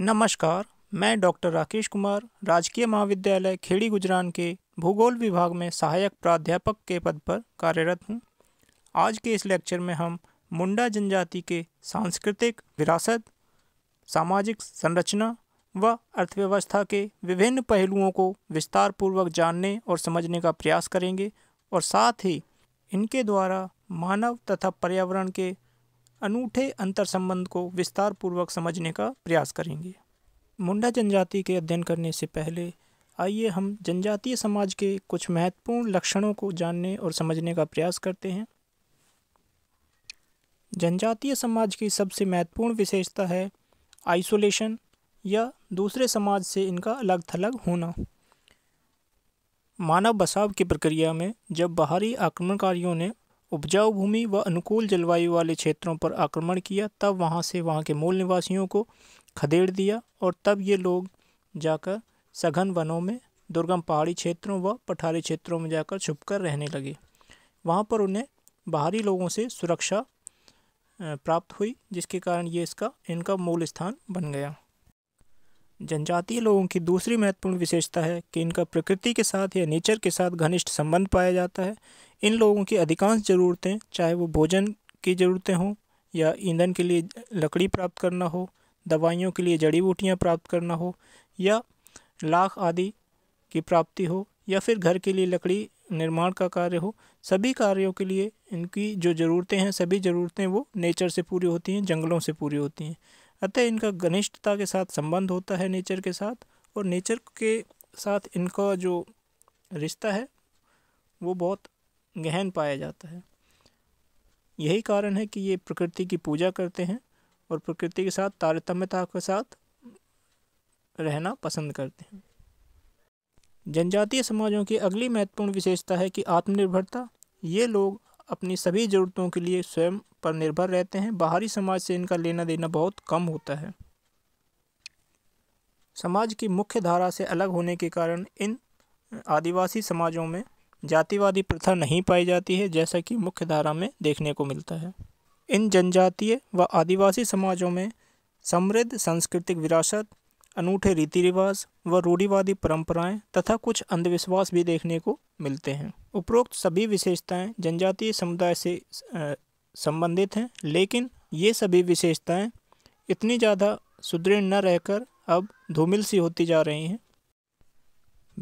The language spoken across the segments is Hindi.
नमस्कार मैं डॉक्टर राकेश कुमार राजकीय महाविद्यालय खेड़ी गुजरान के भूगोल विभाग में सहायक प्राध्यापक के पद पर कार्यरत हूँ आज के इस लेक्चर में हम मुंडा जनजाति के सांस्कृतिक विरासत सामाजिक संरचना व अर्थव्यवस्था के विभिन्न पहलुओं को विस्तारपूर्वक जानने और समझने का प्रयास करेंगे और साथ ही इनके द्वारा मानव तथा पर्यावरण के अनूठे अंतर संबंध को विस्तार पूर्वक समझने का प्रयास करेंगे मुंडा जनजाति के अध्ययन करने से पहले आइए हम जनजातीय समाज के कुछ महत्वपूर्ण लक्षणों को जानने और समझने का प्रयास करते हैं जनजातीय समाज की सबसे महत्वपूर्ण विशेषता है आइसोलेशन या दूसरे समाज से इनका अलग थलग होना मानव बसाव की प्रक्रिया में जब बाहरी आक्रमणकारियों ने उपजाऊ भूमि व अनुकूल जलवायु वाले क्षेत्रों पर आक्रमण किया तब वहाँ से वहाँ के मूल निवासियों को खदेड़ दिया और तब ये लोग जाकर सघन वनों में दुर्गम पहाड़ी क्षेत्रों व पठारी क्षेत्रों में जाकर छुपकर रहने लगे वहाँ पर उन्हें बाहरी लोगों से सुरक्षा प्राप्त हुई जिसके कारण ये इसका इनका मूल स्थान बन गया जनजातीय लोगों की दूसरी महत्वपूर्ण विशेषता है कि इनका प्रकृति के साथ या नेचर के साथ घनिष्ठ संबंध पाया जाता है इन लोगों की अधिकांश ज़रूरतें चाहे वो भोजन की ज़रूरतें हों या ईंधन के लिए लकड़ी प्राप्त करना हो दवाइयों के लिए जड़ी बूटियाँ प्राप्त करना हो या लाख आदि की प्राप्ति हो या फिर घर के लिए लकड़ी निर्माण का कार्य हो सभी कार्यों के लिए इनकी जो ज़रूरतें हैं सभी ज़रूरतें वो नेचर से पूरी होती हैं जंगलों से पूरी होती हैं अतः इनका घनिष्ठता के साथ संबंध होता है नेचर के साथ और नेचर के साथ इनका जो रिश्ता है वो बहुत गहन पाया जाता है यही कारण है कि ये प्रकृति की पूजा करते हैं और प्रकृति के साथ तारतम्यता के साथ रहना पसंद करते हैं जनजातीय समाजों की अगली महत्वपूर्ण विशेषता है कि आत्मनिर्भरता ये लोग अपनी सभी ज़रूरतों के लिए स्वयं पर निर्भर रहते हैं बाहरी समाज से इनका लेना देना बहुत कम होता है समाज की मुख्य धारा से अलग होने के कारण इन आदिवासी समाजों में जातिवादी प्रथा नहीं पाई जाती है जैसा कि मुख्य धारा में देखने को मिलता है इन जनजातीय व आदिवासी समाजों में समृद्ध सांस्कृतिक विरासत अनूठे रीति रिवाज व रूढ़िवादी परंपराएं तथा कुछ अंधविश्वास भी देखने को मिलते हैं उपरोक्त सभी विशेषताएं जनजातीय समुदाय से संबंधित हैं लेकिन ये सभी विशेषताएं इतनी ज़्यादा सुदृढ़ न रहकर अब धूमिल सी होती जा रही हैं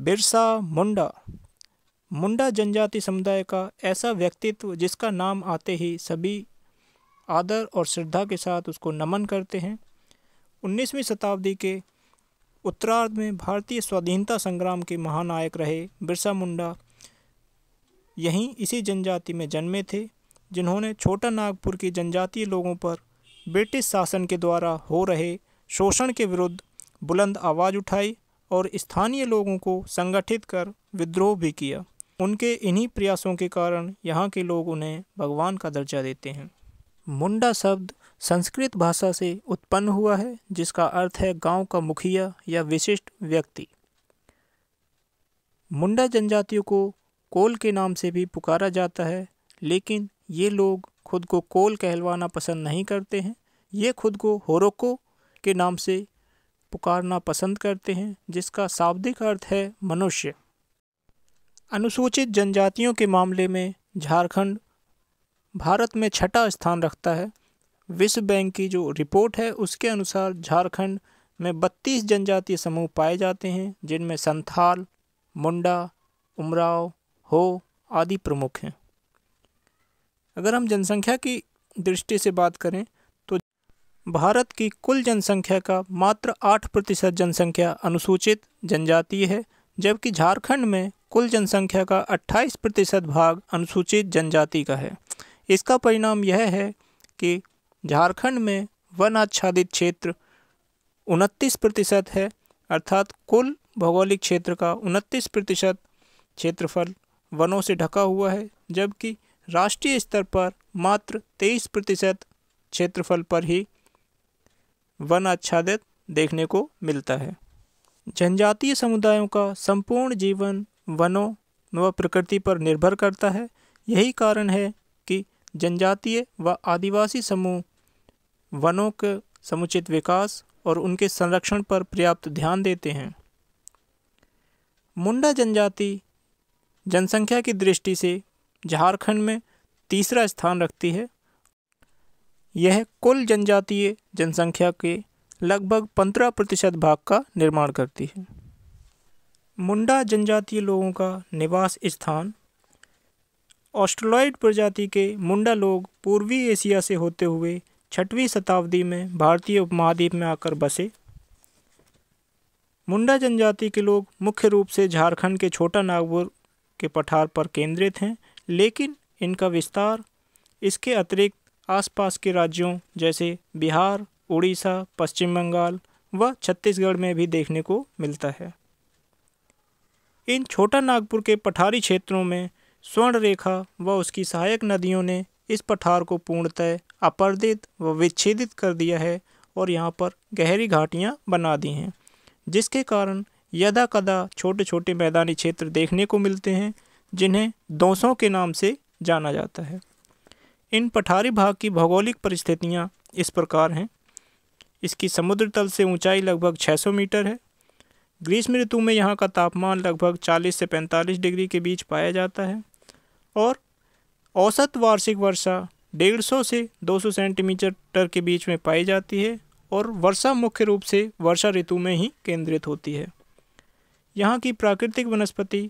बिरसा मुंडा मुंडा जनजाति समुदाय का ऐसा व्यक्तित्व जिसका नाम आते ही सभी आदर और श्रद्धा के साथ उसको नमन करते हैं 19वीं शताब्दी के उत्तरार्ध में भारतीय स्वाधीनता संग्राम के महानायक रहे बिरसा मुंडा यहीं इसी जनजाति में जन्मे थे जिन्होंने छोटा नागपुर के जनजातीय लोगों पर ब्रिटिश शासन के द्वारा हो रहे शोषण के विरुद्ध बुलंद आवाज़ उठाई और स्थानीय लोगों को संगठित कर विद्रोह भी किया उनके इन्हीं प्रयासों के कारण यहाँ के लोग उन्हें भगवान का दर्जा देते हैं मुंडा शब्द संस्कृत भाषा से उत्पन्न हुआ है जिसका अर्थ है गांव का मुखिया या विशिष्ट व्यक्ति मुंडा जनजातियों को कोल के नाम से भी पुकारा जाता है लेकिन ये लोग खुद को कोल कहलवाना पसंद नहीं करते हैं ये खुद को होरोको के नाम से पुकारना पसंद करते हैं जिसका शाब्दिक अर्थ है मनुष्य अनुसूचित जनजातियों के मामले में झारखंड भारत में छठा स्थान रखता है विश्व बैंक की जो रिपोर्ट है उसके अनुसार झारखंड में बत्तीस जनजातीय समूह पाए जाते हैं जिनमें संथाल मुंडा उमराव हो आदि प्रमुख हैं अगर हम जनसंख्या की दृष्टि से बात करें तो भारत की कुल जनसंख्या का मात्र आठ प्रतिशत जनसंख्या अनुसूचित जनजातीय है जबकि झारखंड में कुल जनसंख्या का 28 प्रतिशत भाग अनुसूचित जनजाति का है इसका परिणाम यह है कि झारखंड में वन आच्छादित क्षेत्र उनतीस प्रतिशत है अर्थात कुल भौगोलिक क्षेत्र का उनतीस प्रतिशत क्षेत्रफल वनों से ढका हुआ है जबकि राष्ट्रीय स्तर पर मात्र तेईस प्रतिशत क्षेत्रफल पर ही वन आच्छादित देखने को मिलता है जनजातीय समुदायों का संपूर्ण जीवन वनों व प्रकृति पर निर्भर करता है यही कारण है कि जनजातीय व आदिवासी समूह वनों के समुचित विकास और उनके संरक्षण पर पर्याप्त ध्यान देते हैं मुंडा जनजाति जनसंख्या की दृष्टि से झारखंड में तीसरा स्थान रखती है यह कुल जनजातीय जनसंख्या के लगभग पंद्रह प्रतिशत भाग का निर्माण करती है मुंडा जनजातीय लोगों का निवास स्थान ऑस्ट्रोलॉइड प्रजाति के मुंडा लोग पूर्वी एशिया से होते हुए छठवीं शताब्दी में भारतीय उपमहाद्वीप में आकर बसे मुंडा जनजाति के लोग मुख्य रूप से झारखंड के छोटा नागपुर के पठार पर केंद्रित हैं लेकिन इनका विस्तार इसके अतिरिक्त आसपास के राज्यों जैसे बिहार उड़ीसा पश्चिम बंगाल व छत्तीसगढ़ में भी देखने को मिलता है इन छोटा नागपुर के पठारी क्षेत्रों में स्वर्ण रेखा व उसकी सहायक नदियों ने इस पठार को पूर्णतः अपर्दित व विच्छेदित कर दिया है और यहाँ पर गहरी घाटियाँ बना दी हैं जिसके कारण यदा कदा छोटे छोटे मैदानी क्षेत्र देखने को मिलते हैं जिन्हें दोसों के नाम से जाना जाता है इन पठारी भाग की भौगोलिक परिस्थितियाँ इस प्रकार हैं इसकी समुद्र तल से ऊंचाई लगभग 600 मीटर है ग्रीष्म ऋतु में यहाँ का तापमान लगभग 40 से 45 डिग्री के बीच पाया जाता है और औसत वार्षिक वर्षा 150 से 200 सेंटीमीटर के बीच में पाई जाती है और वर्षा मुख्य रूप से वर्षा ऋतु में ही केंद्रित होती है यहाँ की प्राकृतिक वनस्पति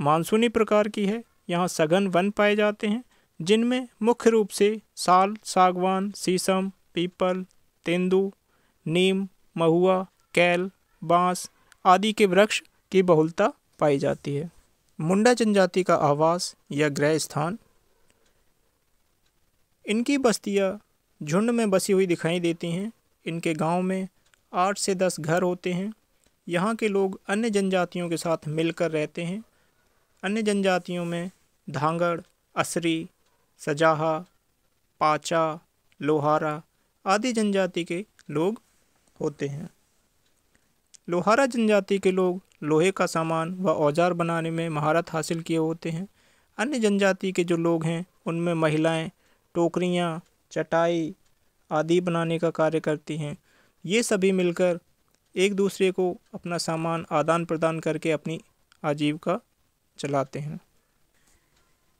मानसूनी प्रकार की है यहाँ सघन वन पाए जाते हैं जिनमें मुख्य रूप से साल सागवान शीशम पीपल तेंदू नीम महुआ कैल बांस आदि के वृक्ष की बहुलता पाई जाती है मुंडा जनजाति का आवास या गृह स्थान इनकी बस्तियाँ झुंड में बसी हुई दिखाई देती हैं इनके गांव में आठ से दस घर होते हैं यहाँ के लोग अन्य जनजातियों के साथ मिलकर रहते हैं अन्य जनजातियों में धांगड़ असरी सजाहा पाचा लोहारा आदि जनजाति के लोग होते हैं लोहारा जनजाति के लोग लोहे का सामान व औजार बनाने में महारत हासिल किए होते हैं अन्य जनजाति के जो लोग हैं उनमें महिलाएं टोकरियाँ चटाई आदि बनाने का कार्य करती हैं ये सभी मिलकर एक दूसरे को अपना सामान आदान प्रदान करके अपनी आजीविका चलाते हैं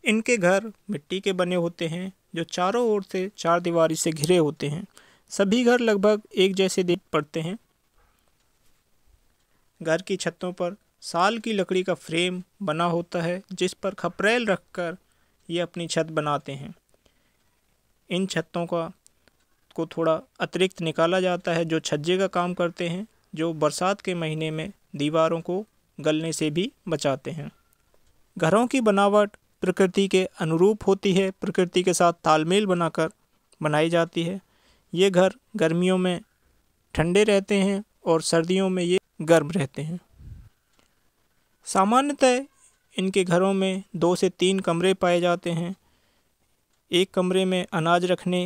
इनके घर मिट्टी के बने होते हैं जो चारों ओर से चार दीवारी से घिरे होते हैं सभी घर लगभग एक जैसे देख पड़ते हैं घर की छतों पर साल की लकड़ी का फ्रेम बना होता है जिस पर खपरेल रखकर ये अपनी छत बनाते हैं इन छतों का को थोड़ा अतिरिक्त निकाला जाता है जो छज्जे का काम करते हैं जो बरसात के महीने में दीवारों को गलने से भी बचाते हैं घरों की बनावट प्रकृति के अनुरूप होती है प्रकृति के साथ तालमेल बनाकर बनाई जाती है ये घर गर्मियों में ठंडे रहते हैं और सर्दियों में ये गर्म रहते हैं सामान्यतः इनके घरों में दो से तीन कमरे पाए जाते हैं एक कमरे में अनाज रखने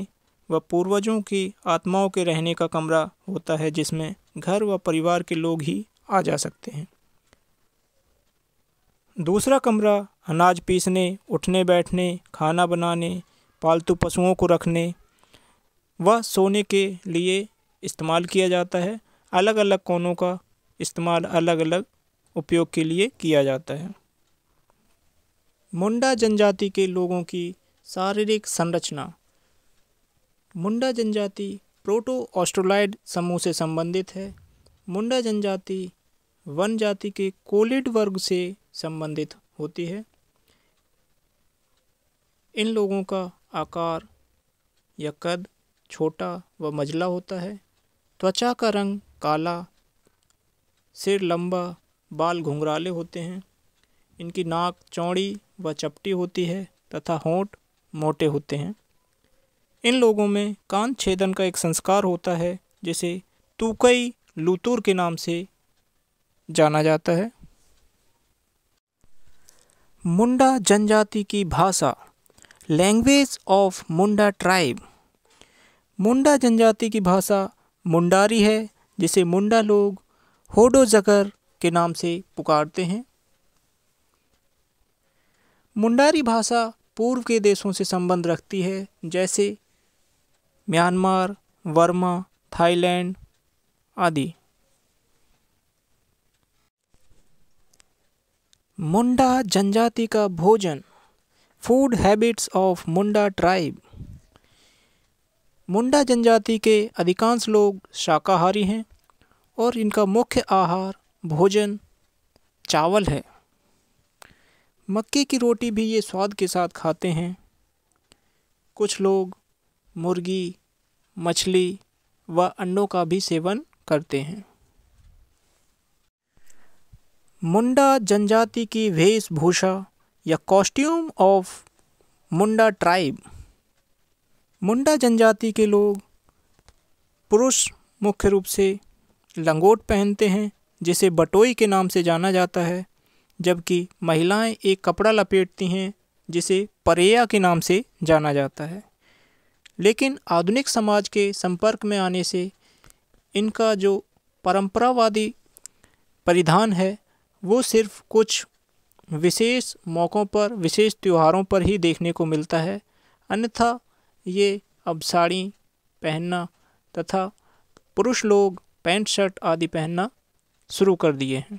व पूर्वजों की आत्माओं के रहने का कमरा होता है जिसमें घर व परिवार के लोग ही आ जा सकते हैं दूसरा कमरा अनाज पीसने उठने बैठने खाना बनाने पालतू पशुओं को रखने व सोने के लिए इस्तेमाल किया जाता है अलग अलग कोनों का इस्तेमाल अलग अलग उपयोग के लिए किया जाता है मुंडा जनजाति के लोगों की शारीरिक संरचना मुंडा जनजाति प्रोटो ऑस्ट्रोलाइड समूह से संबंधित है मुंडा जनजाति वन जाति के कोलिड वर्ग से संबंधित होती है इन लोगों का आकार या कद छोटा व मजला होता है त्वचा का रंग काला सिर लंबा बाल घुंघराले होते हैं इनकी नाक चौड़ी व चपटी होती है तथा होंठ मोटे होते हैं इन लोगों में कान छेदन का एक संस्कार होता है जिसे तुकई लुतुर के नाम से जाना जाता है मुंडा जनजाति की भाषा language of Munda tribe Munda जनजाति की भाषा मुंडारी है जिसे मुंडा लोग होडो जगर के नाम से पुकारते हैं मुंडारी भाषा पूर्व के देशों से संबंध रखती है जैसे म्यांमार वर्मा थाईलैंड आदि मुंडा जनजाति का भोजन food habits of Munda tribe Munda जनजाति के अधिकांश लोग शाकाहारी हैं और इनका मुख्य आहार भोजन चावल है मक्के की रोटी भी ये स्वाद के साथ खाते हैं कुछ लोग मुर्गी मछली व अंडों का भी सेवन करते हैं मुंडा जनजाति की वेशभूषा या costume of Munda tribe Munda जनजाति के लोग पुरुष मुख्य रूप से लंगोट पहनते हैं जिसे बटोई के नाम से जाना जाता है जबकि महिलाएं एक कपड़ा लपेटती हैं जिसे परेया के नाम से जाना जाता है लेकिन आधुनिक समाज के संपर्क में आने से इनका जो परंपरावादी परिधान है वो सिर्फ कुछ विशेष मौक़ों पर विशेष त्योहारों पर ही देखने को मिलता है अन्यथा ये अब साड़ी पहनना तथा पुरुष लोग पैंट शर्ट आदि पहनना शुरू कर दिए हैं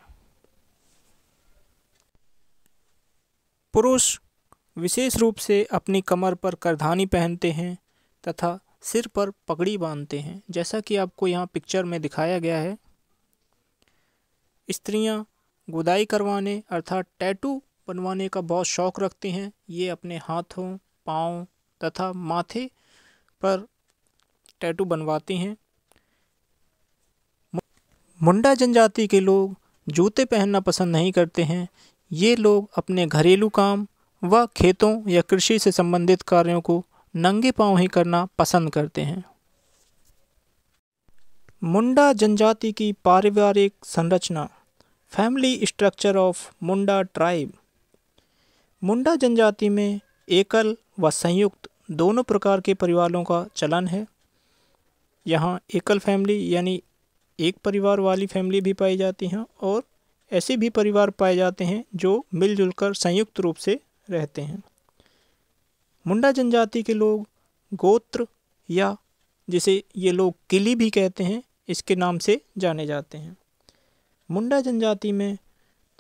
पुरुष विशेष रूप से अपनी कमर पर करधानी पहनते हैं तथा सिर पर पगड़ी बांधते हैं जैसा कि आपको यहाँ पिक्चर में दिखाया गया है स्त्रियाँ गुदाई करवाने अर्थात टैटू बनवाने का बहुत शौक रखती हैं ये अपने हाथों पाँव तथा माथे पर टैटू बनवाती हैं मुंडा जनजाति के लोग जूते पहनना पसंद नहीं करते हैं ये लोग अपने घरेलू काम व खेतों या कृषि से संबंधित कार्यों को नंगे पाँव ही करना पसंद करते हैं मुंडा जनजाति की पारिवारिक संरचना family structure of Munda tribe Munda जनजाति में एकल व संयुक्त दोनों प्रकार के परिवारों का चलन है यहाँ एकल फैमिली यानी एक परिवार वाली फैमिली भी पाई जाती हैं और ऐसे भी परिवार पाए जाते हैं जो मिलजुल कर संयुक्त रूप से रहते हैं मुंडा जनजाति के लोग गोत्र या जिसे ये लोग किली भी कहते हैं इसके नाम से जाने जाते हैं मुंडा जनजाति में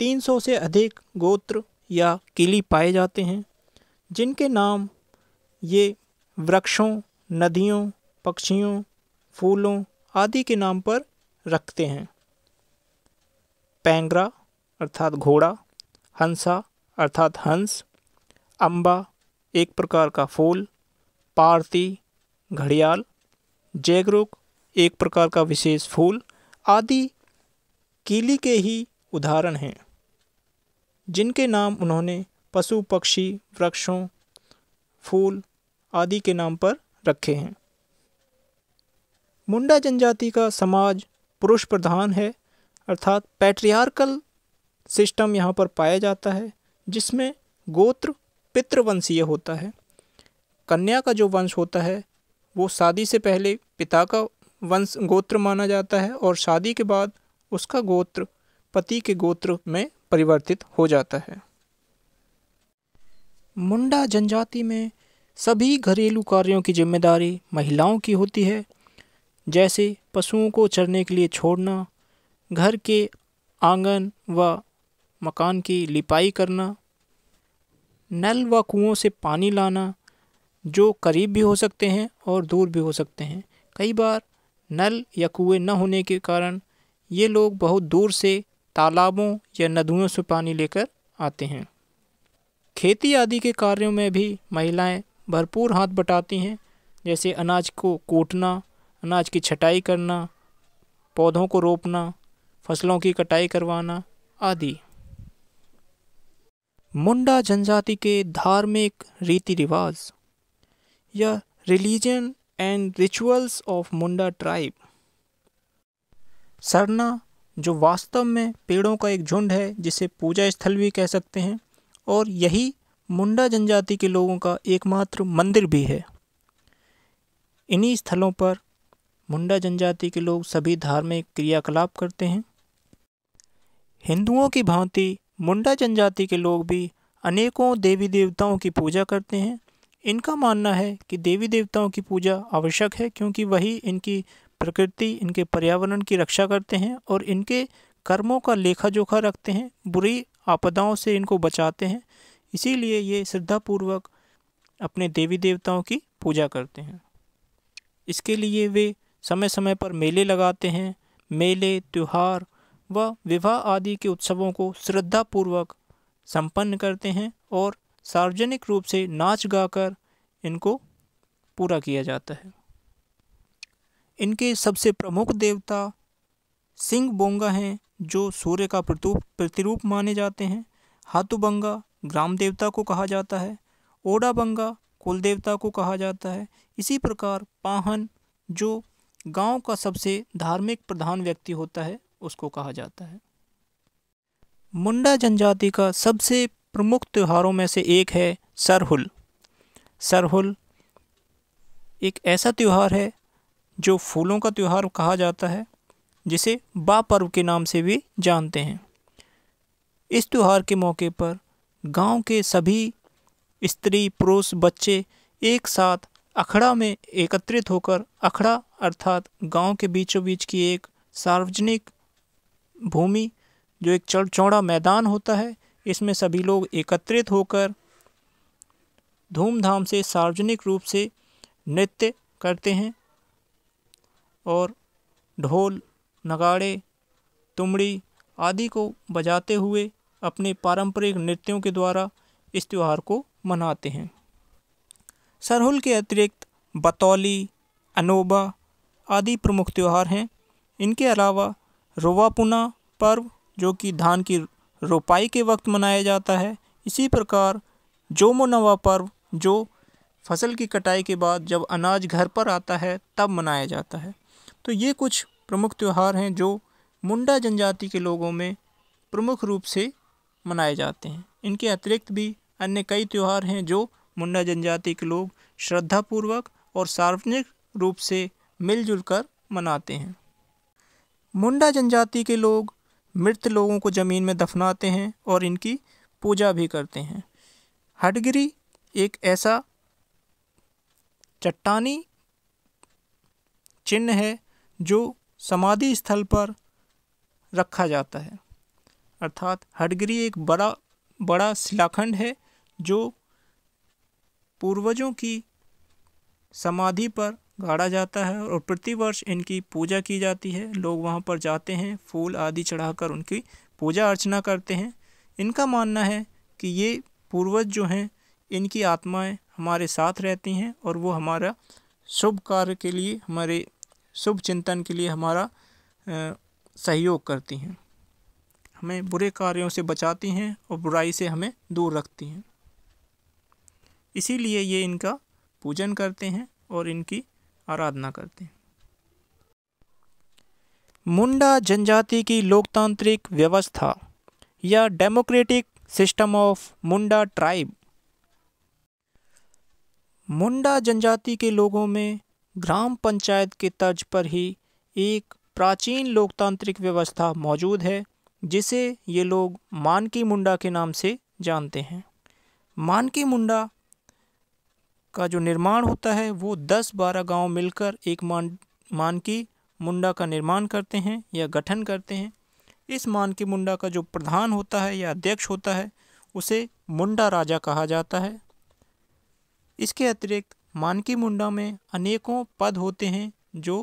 300 से अधिक गोत्र या किली पाए जाते हैं जिनके नाम ये वृक्षों नदियों पक्षियों फूलों आदि के नाम पर रखते हैं पैंगरा अर्थात घोड़ा हंसा अर्थात हंस अम्बा एक प्रकार का फूल पारती घड़ियाल जैगरुक एक प्रकार का विशेष फूल आदि कीली के ही उदाहरण हैं जिनके नाम उन्होंने पशु पक्षी वृक्षों फूल आदि के नाम पर रखे हैं मुंडा जनजाति का समाज पुरुष प्रधान है अर्थात पैट्रियार्कल सिस्टम यहाँ पर पाया जाता है जिसमें गोत्र पितृवंशीय होता है कन्या का जो वंश होता है वो शादी से पहले पिता का वंश गोत्र माना जाता है और शादी के बाद उसका गोत्र पति के गोत्र में परिवर्तित हो जाता है मुंडा जनजाति में सभी घरेलू कार्यों की जिम्मेदारी महिलाओं की होती है जैसे पशुओं को चरने के लिए छोड़ना घर के आंगन व मकान की लिपाई करना नल व कुओं से पानी लाना जो करीब भी हो सकते हैं और दूर भी हो सकते हैं कई बार नल या कुएँ न होने के कारण ये लोग बहुत दूर से तालाबों या नदियों से पानी लेकर आते हैं खेती आदि के कार्यों में भी महिलाएं भरपूर हाथ बटाती हैं जैसे अनाज को कूटना अनाज की छटाई करना पौधों को रोपना फसलों की कटाई करवाना आदि मुंडा जनजाति के धार्मिक रीति रिवाज या religion and rituals of Munda tribe Sarna जो वास्तव में पेड़ों का एक झुंड है जिसे पूजा स्थल भी कह सकते हैं और यही मुंडा जनजाति के लोगों का एकमात्र मंदिर भी है इन्हीं स्थलों पर मुंडा जनजाति के लोग सभी धार्मिक क्रियाकलाप करते हैं हिंदुओं की भांति मुंडा जनजाति के लोग भी अनेकों देवी देवताओं की पूजा करते हैं इनका मानना है कि देवी देवताओं की पूजा आवश्यक है क्योंकि वही इनकी प्रकृति इनके पर्यावरण की रक्षा करते हैं और इनके कर्मों का लेखा जोखा रखते हैं बुरी आपदाओं से इनको बचाते हैं इसीलिए ये श्रद्धापूर्वक अपने देवी देवताओं की पूजा करते हैं इसके लिए वे समय समय पर मेले लगाते हैं मेले त्यौहार व विवाह आदि के उत्सवों को श्रद्धापूर्वक संपन्न करते हैं और सार्वजनिक रूप से नाच गाकर इनको पूरा किया जाता है इनके सबसे प्रमुख देवता सिंह बोंगा हैं जो सूर्य का प्रतूप प्रतिरूप माने जाते हैं हाथुबंगा ग्राम देवता को कहा जाता है ओडाबंगा कुल देवता को कहा जाता है इसी प्रकार पाहन जो गांव का सबसे धार्मिक प्रधान व्यक्ति होता है उसको कहा जाता है मुंडा जनजाति का सबसे प्रमुख त्योहारों में से एक है सरहुल सरहुल एक ऐसा त्यौहार है जो फूलों का त्यौहार कहा जाता है जिसे बा पर्व के नाम से भी जानते हैं इस त्यौहार के मौके पर गांव के सभी स्त्री पुरुष बच्चे एक साथ अखड़ा में एकत्रित होकर अखड़ा अर्थात गांव के बीचों बीच की एक सार्वजनिक भूमि जो एक चढ़ चौड़ा मैदान होता है इसमें सभी लोग एकत्रित होकर धूमधाम से सार्वजनिक रूप से नृत्य करते हैं और ढोल नगाड़े तुमड़ी आदि को बजाते हुए अपने पारंपरिक नृत्यों के द्वारा इस त्यौहार को मनाते हैं सरहुल के अतिरिक्त बतौली अनोबा आदि प्रमुख त्यौहार हैं इनके अलावा रोवापुना पर्व जो कि धान की रोपाई के वक्त मनाया जाता है इसी प्रकार जोमोनवा पर्व जो फसल की कटाई के बाद जब अनाज घर पर आता है तब मनाया जाता है तो ये कुछ प्रमुख त्यौहार हैं जो मुंडा जनजाति के लोगों में प्रमुख रूप से मनाए जाते हैं इनके अतिरिक्त भी अन्य कई त्यौहार हैं जो मुंडा जनजाति के लोग श्रद्धापूर्वक और सार्वजनिक रूप से मिलजुल कर मनाते हैं मुंडा जनजाति के लोग मृत लोगों को ज़मीन में दफनाते हैं और इनकी पूजा भी करते हैं हटगिरी एक ऐसा चट्टानी चिन्ह है जो समाधि स्थल पर रखा जाता है अर्थात हडगिरी एक बड़ा बड़ा शिलाखंड है जो पूर्वजों की समाधि पर गाड़ा जाता है और प्रतिवर्ष इनकी पूजा की जाती है लोग वहाँ पर जाते हैं फूल आदि चढ़ाकर उनकी पूजा अर्चना करते हैं इनका मानना है कि ये पूर्वज जो हैं इनकी आत्माएं हमारे साथ रहती हैं और वो हमारा शुभ कार्य के लिए हमारे शुभ चिंतन के लिए हमारा सहयोग करती हैं हमें बुरे कार्यों से बचाती हैं और बुराई से हमें दूर रखती हैं इसीलिए ये इनका पूजन करते हैं और इनकी आराधना करते हैं मुंडा जनजाति की लोकतांत्रिक व्यवस्था या democratic system of Munda tribe Munda जनजाति के लोगों में ग्राम पंचायत के तर्ज पर ही एक प्राचीन लोकतांत्रिक व्यवस्था मौजूद है जिसे ये लोग मानकी मुंडा के नाम से जानते हैं मानकी मुंडा का जो निर्माण होता है वो दस बारह गांव मिलकर एक मान मानकी मुंडा का निर्माण करते हैं या गठन करते हैं इस मानकी मुंडा का जो प्रधान होता है या अध्यक्ष होता है उसे मुंडा राजा कहा जाता है इसके अतिरिक्त मानकी मुंडा में अनेकों पद होते हैं जो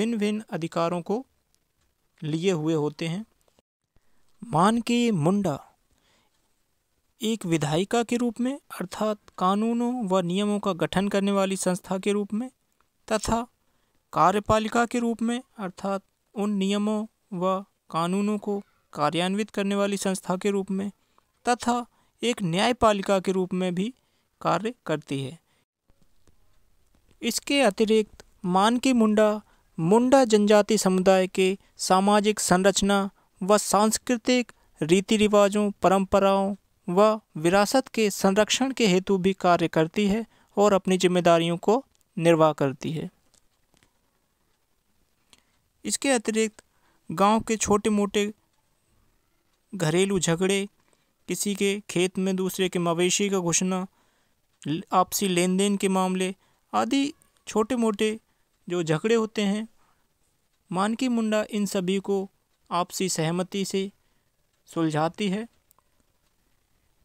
भिन्न भिन्न अधिकारों को लिए हुए होते हैं मानकी मुंडा एक विधायिका के रूप में अर्थात कानूनों व नियमों का गठन करने वाली संस्था के रूप में तथा कार्यपालिका के रूप में अर्थात उन नियमों व कानूनों को कार्यान्वित करने वाली संस्था के रूप में तथा एक न्यायपालिका के रूप में भी कार्य करती है इसके अतिरिक्त मानकी मुंडा मुंडा जनजाति समुदाय के सामाजिक संरचना व सांस्कृतिक रीति रिवाजों परंपराओं वह विरासत के संरक्षण के हेतु भी कार्य करती है और अपनी जिम्मेदारियों को निर्वाह करती है इसके अतिरिक्त गांव के छोटे मोटे घरेलू झगड़े किसी के खेत में दूसरे के मवेशी का घुसना आपसी लेन देन के मामले आदि छोटे मोटे जो झगड़े होते हैं मानकी मुंडा इन सभी को आपसी सहमति से सुलझाती है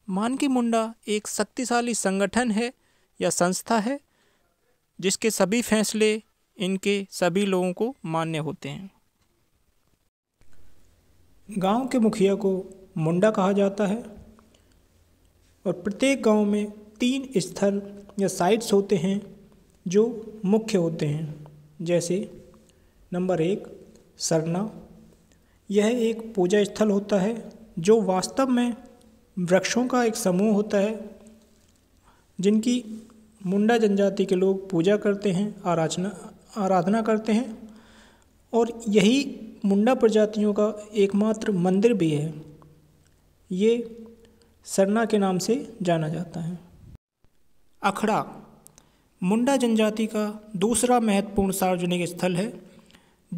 मानकी मुंडा एक शक्तिशाली संगठन है या संस्था है जिसके सभी फैसले इनके सभी लोगों को मान्य होते हैं गांव के मुखिया को मुंडा कहा जाता है और प्रत्येक गांव में तीन स्थल या साइट्स होते हैं जो मुख्य होते हैं जैसे नंबर एक सरना यह एक पूजा स्थल होता है जो वास्तव में वृक्षों का एक समूह होता है जिनकी मुंडा जनजाति के लोग पूजा करते हैं आराधना आराधना करते हैं और यही मुंडा प्रजातियों का एकमात्र मंदिर भी है ये सरना के नाम से जाना जाता है अखड़ा मुंडा जनजाति का दूसरा महत्वपूर्ण सार्वजनिक स्थल है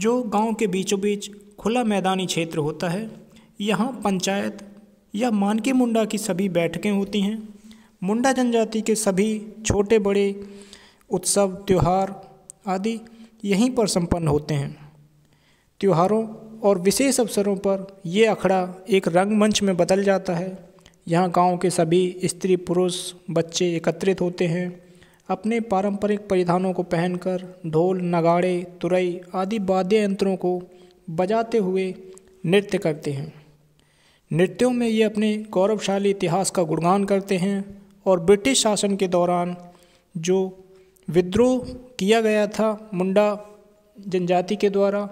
जो गांव के बीचों बीच खुला मैदानी क्षेत्र होता है यहाँ पंचायत यह मानकी मुंडा की सभी बैठकें होती हैं मुंडा जनजाति के सभी छोटे बड़े उत्सव त्यौहार आदि यहीं पर संपन्न होते हैं त्योहारों और विशेष अवसरों पर ये अखड़ा एक रंगमंच में बदल जाता है यहाँ गांव के सभी स्त्री पुरुष बच्चे एकत्रित होते हैं अपने पारंपरिक परिधानों को पहनकर ढोल नगाड़े तुरई आदि वाद्य यंत्रों को बजाते हुए नृत्य करते हैं नृत्यों में ये अपने गौरवशाली इतिहास का गुणगान करते हैं और ब्रिटिश शासन के दौरान जो विद्रोह किया गया था मुंडा जनजाति के द्वारा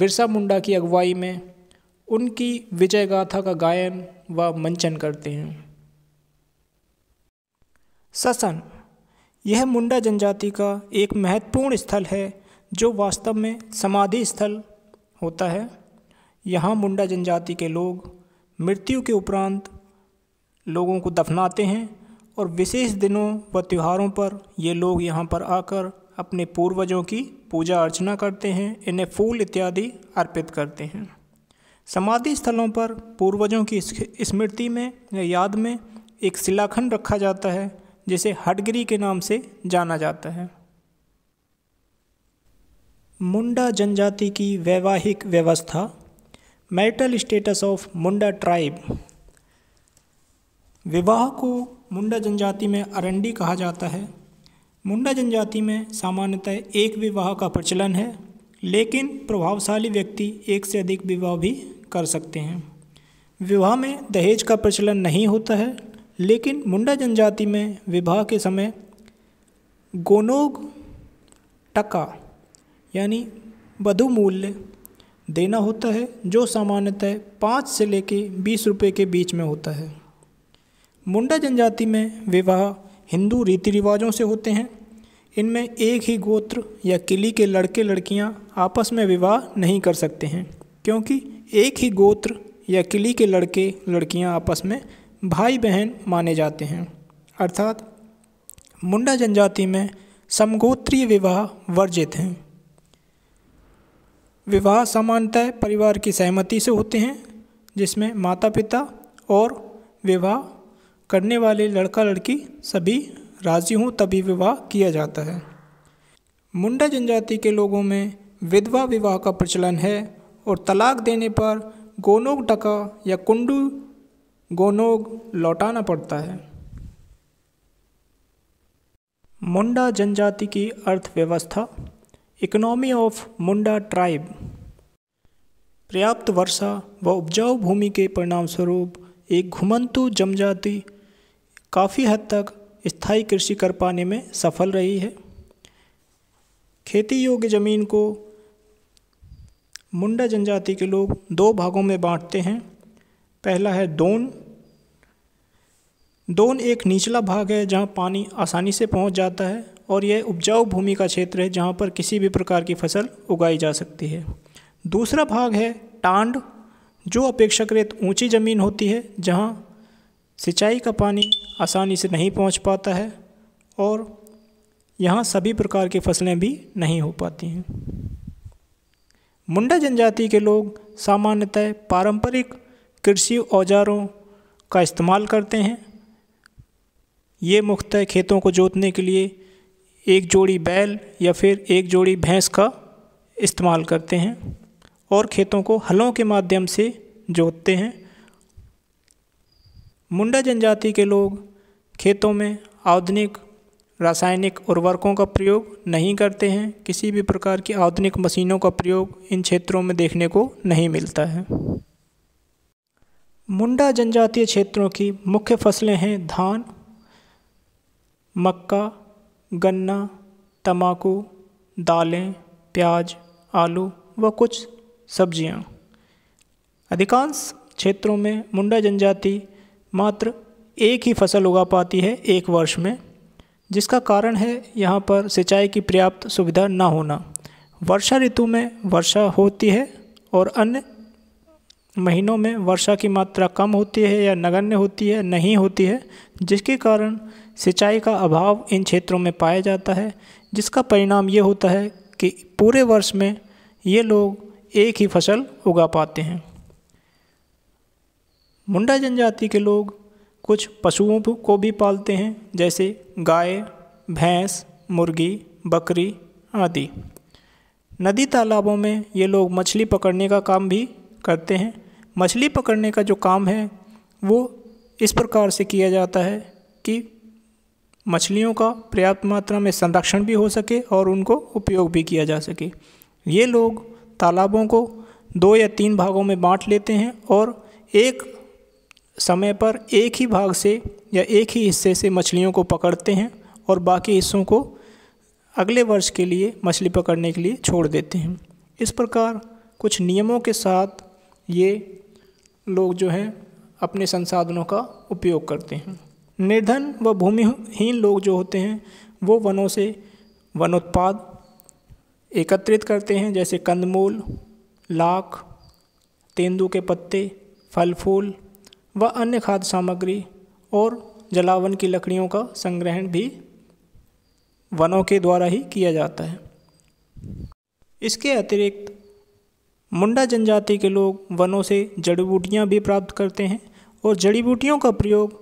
विरसा मुंडा की अगुवाई में उनकी विजय गाथा का गायन व मंचन करते हैं ससन यह मुंडा जनजाति का एक महत्वपूर्ण स्थल है जो वास्तव में समाधि स्थल होता है यहाँ मुंडा जनजाति के लोग मृत्यु के उपरांत लोगों को दफनाते हैं और विशेष दिनों व त्यौहारों पर ये लोग यहाँ पर आकर अपने पूर्वजों की पूजा अर्चना करते हैं इन्हें फूल इत्यादि अर्पित करते हैं समाधि स्थलों पर पूर्वजों की स्मृति में या याद में एक शिलाखंड रखा जाता है जिसे हडगिरी के नाम से जाना जाता है मुंडा जनजाति की वैवाहिक व्यवस्था marital status of Munda tribe विवाह को मुंडा जनजाति में अरंडी कहा जाता है मुंडा जनजाति में सामान्यतः एक विवाह का प्रचलन है लेकिन प्रभावशाली व्यक्ति एक से अधिक विवाह भी कर सकते हैं विवाह में दहेज का प्रचलन नहीं होता है लेकिन मुंडा जनजाति में विवाह के समय गोनोग टका यानी वधु मूल्य देना होता है जो सामान्यतः पाँच से लेके बीस रुपये के बीच में होता है मुंडा जनजाति में विवाह हिंदू रीति रिवाजों से होते हैं इनमें एक ही गोत्र या किली के लड़के लड़कियां आपस में विवाह नहीं कर सकते हैं क्योंकि एक ही गोत्र या किली के लड़के लड़कियां आपस में भाई बहन माने जाते हैं अर्थात मुंडा जनजाति में समगोत्रीय विवाह वर्जित हैं विवाह सामान्यतः परिवार की सहमति से होते हैं जिसमें माता पिता और विवाह करने वाले लड़का लड़की सभी राजी हों तभी विवाह किया जाता है मुंडा जनजाति के लोगों में विधवा विवाह का प्रचलन है और तलाक देने पर गोनोग टका या कुंडू गोनोग लौटाना पड़ता है मुंडा जनजाति की अर्थव्यवस्था इकोनॉमी ऑफ मुंडा ट्राइब पर्याप्त वर्षा व उपजाऊ भूमि के परिणामस्वरूप एक घुमंतु जमजाति काफ़ी हद तक स्थायी कृषि कर पाने में सफल रही है खेती योग्य ज़मीन को मुंडा जनजाति के लोग दो भागों में बांटते हैं पहला है दोन दोन एक निचला भाग है जहां पानी आसानी से पहुंच जाता है और यह उपजाऊ भूमि का क्षेत्र है जहाँ पर किसी भी प्रकार की फसल उगाई जा सकती है दूसरा भाग है टांड जो अपेक्षाकृत ऊंची ज़मीन होती है जहाँ सिंचाई का पानी आसानी से नहीं पहुँच पाता है और यहाँ सभी प्रकार की फसलें भी नहीं हो पाती हैं मुंडा जनजाति के लोग सामान्यतः पारंपरिक कृषि औजारों का इस्तेमाल करते हैं ये मुख्यतः खेतों को जोतने के लिए एक जोड़ी बैल या फिर एक जोड़ी भैंस का इस्तेमाल करते हैं और खेतों को हलों के माध्यम से जोतते हैं मुंडा जनजाति के लोग खेतों में आधुनिक रासायनिक उर्वरकों का प्रयोग नहीं करते हैं किसी भी प्रकार की आधुनिक मशीनों का प्रयोग इन क्षेत्रों में देखने को नहीं मिलता है मुंडा जनजातीय क्षेत्रों की मुख्य फसलें हैं धान मक्का गन्ना तम्बाकू दालें प्याज आलू व कुछ सब्जियां। अधिकांश क्षेत्रों में मुंडा जनजाति मात्र एक ही फसल उगा पाती है एक वर्ष में जिसका कारण है यहाँ पर सिंचाई की पर्याप्त सुविधा न होना वर्षा ऋतु में वर्षा होती है और अन्य महीनों में वर्षा की मात्रा कम होती है या नगण्य होती है नहीं होती है जिसके कारण सिंचाई का अभाव इन क्षेत्रों में पाया जाता है जिसका परिणाम ये होता है कि पूरे वर्ष में ये लोग एक ही फसल उगा पाते हैं मुंडा जनजाति के लोग कुछ पशुओं को भी पालते हैं जैसे गाय भैंस मुर्गी बकरी आदि नदी तालाबों में ये लोग मछली पकड़ने का काम भी करते हैं मछली पकड़ने का जो काम है वो इस प्रकार से किया जाता है कि मछलियों का पर्याप्त मात्रा में संरक्षण भी हो सके और उनको उपयोग भी किया जा सके ये लोग तालाबों को दो या तीन भागों में बांट लेते हैं और एक समय पर एक ही भाग से या एक ही हिस्से से मछलियों को पकड़ते हैं और बाकी हिस्सों को अगले वर्ष के लिए मछली पकड़ने के लिए छोड़ देते हैं इस प्रकार कुछ नियमों के साथ ये लोग जो हैं अपने संसाधनों का उपयोग करते हैं निर्धन व भूमिहीन लोग जो होते हैं वो वनों से वनोत्पाद एकत्रित करते हैं जैसे कंदमूल लाख तेंदू के पत्ते फल फूल व अन्य खाद्य सामग्री और जलावन की लकड़ियों का संग्रहण भी वनों के द्वारा ही किया जाता है इसके अतिरिक्त मुंडा जनजाति के लोग वनों से जड़ी बूटियाँ भी प्राप्त करते हैं और जड़ी बूटियों का प्रयोग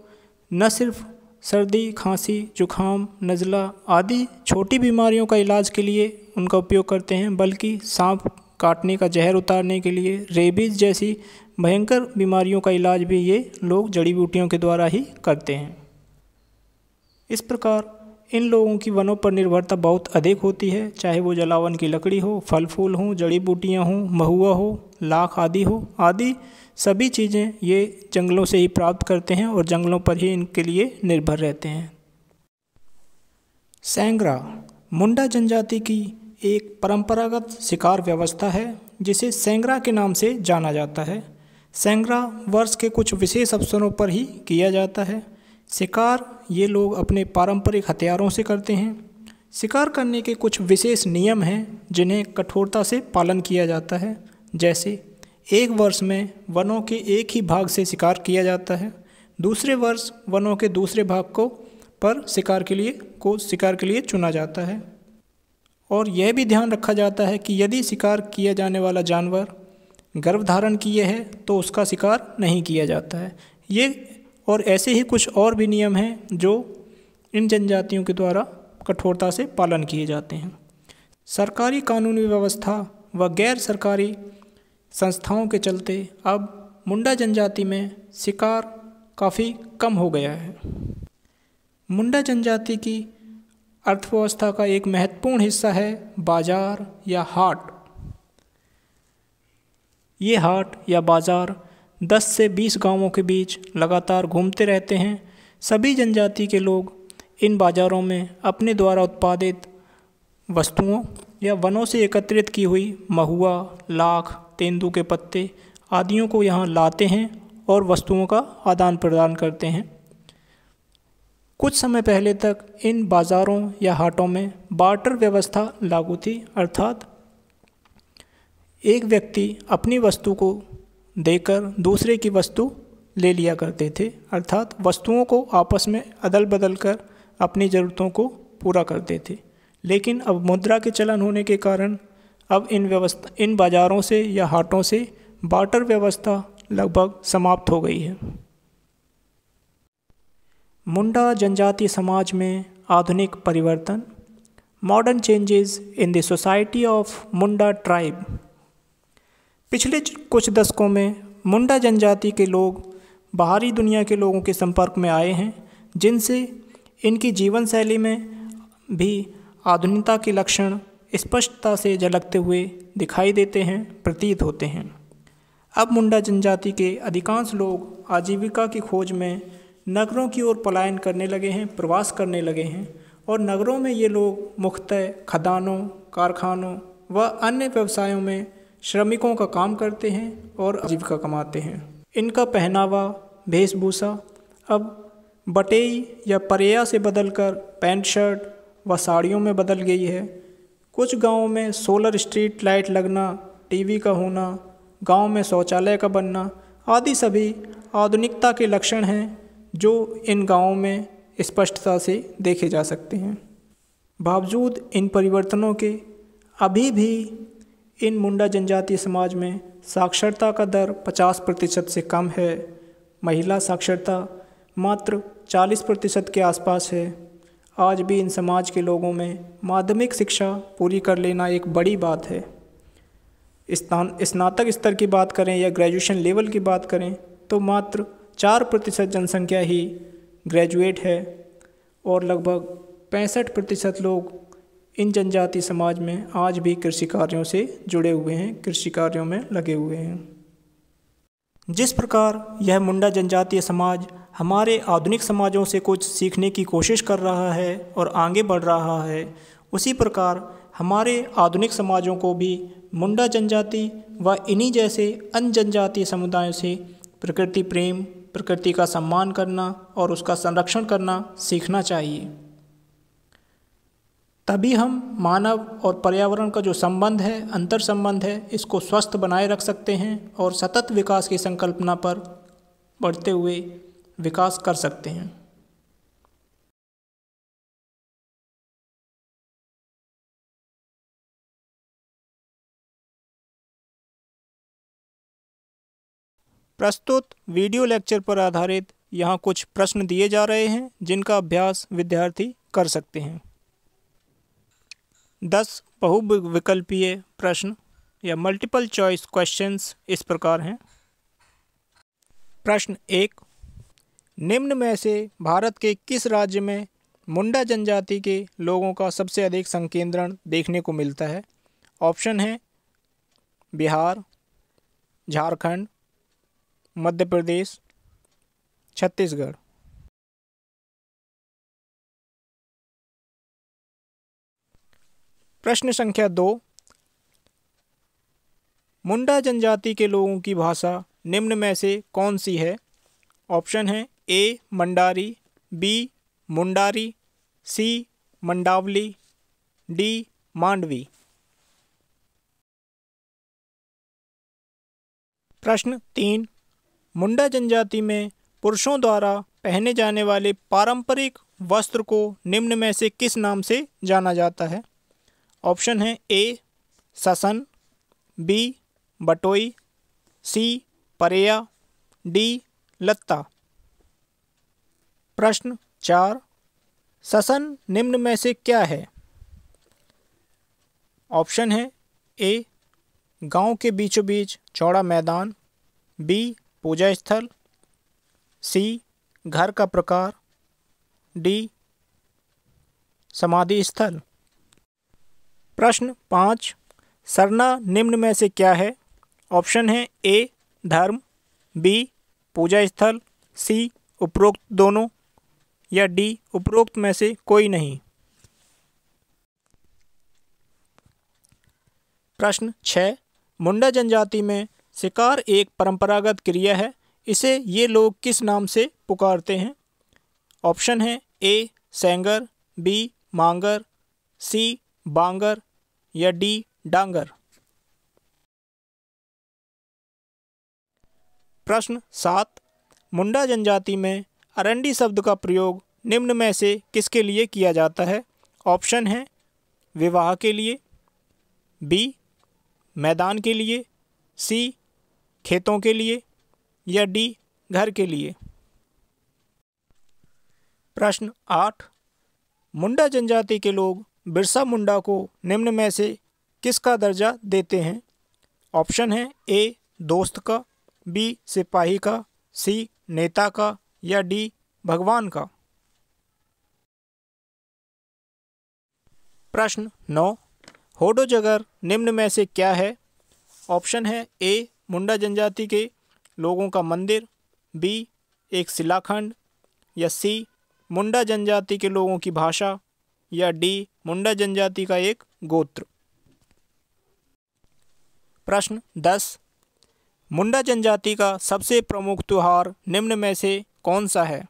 न सिर्फ सर्दी खांसी जुखाम नज़ला आदि छोटी बीमारियों का इलाज के लिए उनका उपयोग करते हैं बल्कि सांप काटने का जहर उतारने के लिए रेबीज़ जैसी भयंकर बीमारियों का इलाज भी ये लोग जड़ी बूटियों के द्वारा ही करते हैं इस प्रकार इन लोगों की वनों पर निर्भरता बहुत अधिक होती है चाहे वो जलावन की लकड़ी हो फल फूल हों जड़ी बूटियाँ हों महुआ हो लाख आदि हो आदि सभी चीज़ें ये जंगलों से ही प्राप्त करते हैं और जंगलों पर ही इनके लिए निर्भर रहते हैं सेंगरा मुंडा जनजाति की एक परंपरागत शिकार व्यवस्था है जिसे सेंगरा के नाम से जाना जाता है सेंगरा वर्ष के कुछ विशेष अवसरों पर ही किया जाता है शिकार ये लोग अपने पारंपरिक हथियारों से करते हैं शिकार करने के कुछ विशेष नियम हैं जिन्हें कठोरता से पालन किया जाता है जैसे एक वर्ष में वनों के एक ही भाग से शिकार किया जाता है दूसरे वर्ष वनों के दूसरे भाग को पर शिकार के लिए को शिकार के लिए चुना जाता है और यह भी ध्यान रखा जाता है कि यदि शिकार किया जाने वाला जानवर गर्भधारण किए है तो उसका शिकार नहीं किया जाता है ये और ऐसे ही कुछ और भी नियम हैं जो इन जनजातियों के द्वारा कठोरता से पालन किए जाते हैं सरकारी कानूनी व्यवस्था व गैर सरकारी संस्थाओं के चलते अब मुंडा जनजाति में शिकार काफ़ी कम हो गया है मुंडा जनजाति की अर्थव्यवस्था का एक महत्वपूर्ण हिस्सा है बाजार या हाट ये हाट या बाजार 10 से 20 गांवों के बीच लगातार घूमते रहते हैं सभी जनजाति के लोग इन बाज़ारों में अपने द्वारा उत्पादित वस्तुओं या वनों से एकत्रित की हुई महुआ लाख तेंदू के पत्ते आदियों को यहाँ लाते हैं और वस्तुओं का आदान प्रदान करते हैं कुछ समय पहले तक इन बाज़ारों या हाटों में बार्टर व्यवस्था लागू थी अर्थात एक व्यक्ति अपनी वस्तु को देकर दूसरे की वस्तु ले लिया करते थे अर्थात वस्तुओं को आपस में अदल बदल कर अपनी ज़रूरतों को पूरा करते थे लेकिन अब मुद्रा के चलन होने के कारण अब इन व्यवस्था इन बाज़ारों से या हाटों से बाटर व्यवस्था लगभग समाप्त हो गई है मुंडा जनजाति समाज में आधुनिक परिवर्तन modern changes in the society of Munda tribe पिछले कुछ दशकों में मुंडा जनजाति के लोग बाहरी दुनिया के लोगों के संपर्क में आए हैं जिनसे इनकी जीवन शैली में भी आधुनिकता के लक्षण स्पष्टता से झलकते हुए दिखाई देते हैं प्रतीत होते हैं अब मुंडा जनजाति के अधिकांश लोग आजीविका की खोज में नगरों की ओर पलायन करने लगे हैं प्रवास करने लगे हैं और नगरों में ये लोग मुख्तः खदानों कारखानों व अन्य व्यवसायों में श्रमिकों का काम करते हैं और आजीविका कमाते हैं इनका पहनावा वेशभूषा अब बटेई या परेया से बदलकर पैंट शर्ट व साड़ियों में बदल गई है कुछ गाँव में सोलर स्ट्रीट लाइट लगना टीवी का होना गाँव में शौचालय का बनना आदि सभी आधुनिकता के लक्षण हैं जो इन गाँवों में स्पष्टता से देखे जा सकते हैं बावजूद इन परिवर्तनों के अभी भी इन मुंडा जनजातीय समाज में साक्षरता का दर 50 प्रतिशत से कम है महिला साक्षरता मात्र 40 प्रतिशत के आसपास है आज भी इन समाज के लोगों में माध्यमिक शिक्षा पूरी कर लेना एक बड़ी बात है स्नातक स्तर की बात करें या ग्रेजुएशन लेवल की बात करें तो मात्र चार प्रतिशत जनसंख्या ही ग्रेजुएट है और लगभग पैंसठ प्रतिशत लोग इन जनजाति समाज में आज भी कृषि कार्यों से जुड़े हुए हैं कृषि कार्यों में लगे हुए हैं जिस प्रकार यह मुंडा जनजातीय समाज हमारे आधुनिक समाजों से कुछ सीखने की कोशिश कर रहा है और आगे बढ़ रहा है उसी प्रकार हमारे आधुनिक समाजों को भी मुंडा जनजाति व इन्हीं जैसे अन्य जनजातीय समुदायों से प्रकृति प्रेम प्रकृति का सम्मान करना और उसका संरक्षण करना सीखना चाहिए तभी हम मानव और पर्यावरण का जो संबंध है अंतर संबंध है इसको स्वस्थ बनाए रख सकते हैं और सतत विकास की संकल्पना पर बढ़ते हुए विकास कर सकते हैं प्रस्तुत वीडियो लेक्चर पर आधारित यहाँ कुछ प्रश्न दिए जा रहे हैं जिनका अभ्यास विद्यार्थी कर सकते हैं दस बहुविकल्पीय प्रश्न या मल्टीपल चॉइस क्वेश्चंस इस प्रकार हैं प्रश्न एक निम्न में से भारत के किस राज्य में मुंडा जनजाति के लोगों का सबसे अधिक संकेंद्रण देखने को मिलता है ऑप्शन है बिहार झारखंड मध्य प्रदेश छत्तीसगढ़ प्रश्न संख्या दो मुंडा जनजाति के लोगों की भाषा निम्न में से कौन सी है ऑप्शन है A Mandari B Mundari C Mandawali D Mandvi प्रश्न तीन मुंडा जनजाति में पुरुषों द्वारा पहने जाने वाले पारंपरिक वस्त्र को निम्न में से किस नाम से जाना जाता है ऑप्शन है ए ससन बी बटोई सी परेया डी लत्ता प्रश्न चार ससन निम्न में से क्या है ऑप्शन है ए गांव के बीचों बीच चौड़ा मैदान बी पूजा स्थल सी घर का प्रकार डी समाधि स्थल प्रश्न पाँच सरना निम्न में से क्या है ऑप्शन है ए धर्म बी पूजा स्थल सी उपरोक्त दोनों या डी उपरोक्त में से कोई नहीं प्रश्न छ मुंडा जनजाति में शिकार एक परंपरागत क्रिया है इसे ये लोग किस नाम से पुकारते हैं ऑप्शन है ए सेंगर बी मांगर सी बांगर या डी डांगर प्रश्न सात मुंडा जनजाति में अरंडी शब्द का प्रयोग निम्न में से किसके लिए किया जाता है ऑप्शन है विवाह के लिए बी मैदान के लिए सी खेतों के लिए या डी घर के लिए प्रश्न आठ मुंडा जनजाति के लोग बिरसा मुंडा को निम्न में से किसका दर्जा देते हैं ऑप्शन है ए दोस्त का बी सिपाही का सी नेता का या डी भगवान का प्रश्न नौ होडो जगर निम्न में से क्या है ऑप्शन है ए मुंडा जनजाति के लोगों का मंदिर बी एक शिलाखंड या सी मुंडा जनजाति के लोगों की भाषा या डी मुंडा जनजाति का एक गोत्र प्रश्न दस मुंडा जनजाति का सबसे प्रमुख त्यौहार निम्न में से कौन सा है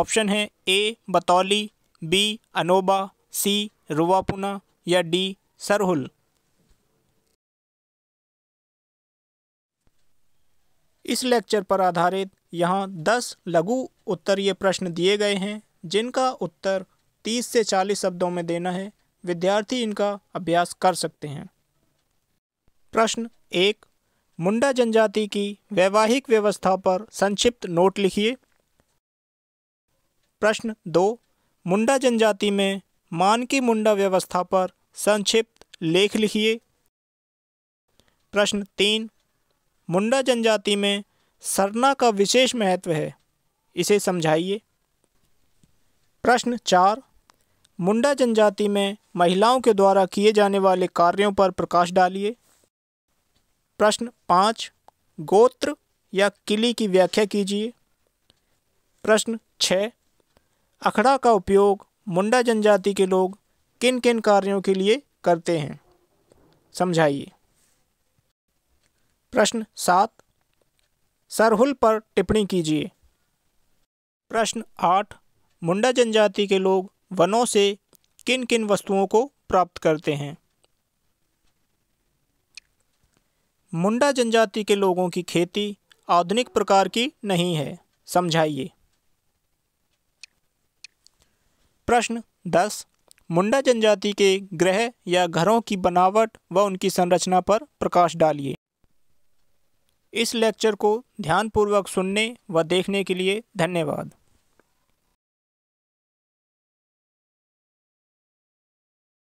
ऑप्शन है ए बतौली बी अनोबा सी रुवापुना या डी सरहुल इस लेक्चर पर आधारित यहाँ दस लघु उत्तरीय प्रश्न दिए गए हैं जिनका उत्तर तीस से चालीस शब्दों में देना है विद्यार्थी इनका अभ्यास कर सकते हैं प्रश्न एक मुंडा जनजाति की वैवाहिक व्यवस्था पर संक्षिप्त नोट लिखिए प्रश्न दो मुंडा जनजाति में मान की मुंडा व्यवस्था पर संक्षिप्त लेख लिखिए प्रश्न तीन मुंडा जनजाति में सरना का विशेष महत्व है इसे समझाइए प्रश्न चार मुंडा जनजाति में महिलाओं के द्वारा किए जाने वाले कार्यों पर प्रकाश डालिए प्रश्न पाँच गोत्र या किली की व्याख्या कीजिए प्रश्न छ अखड़ा का उपयोग मुंडा जनजाति के लोग किन किन कार्यों के लिए करते हैं समझाइए प्रश्न सात सरहुल पर टिप्पणी कीजिए प्रश्न आठ मुंडा जनजाति के लोग वनों से किन किन वस्तुओं को प्राप्त करते हैं मुंडा जनजाति के लोगों की खेती आधुनिक प्रकार की नहीं है समझाइए प्रश्न दस मुंडा जनजाति के ग्रह या घरों की बनावट व उनकी संरचना पर प्रकाश डालिए इस लेक्चर को ध्यानपूर्वक सुनने व देखने के लिए धन्यवाद